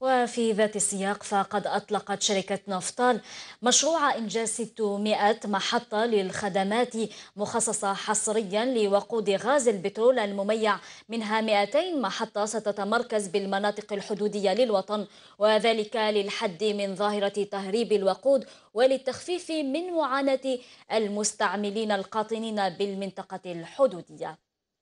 وفي ذات السياق فقد أطلقت شركة نفطال مشروع إنجاز 600 محطة للخدمات مخصصة حصريا لوقود غاز البترول المميع منها 200 محطة ستتمركز بالمناطق الحدودية للوطن وذلك للحد من ظاهرة تهريب الوقود وللتخفيف من معاناة المستعملين القاطنين بالمنطقة الحدودية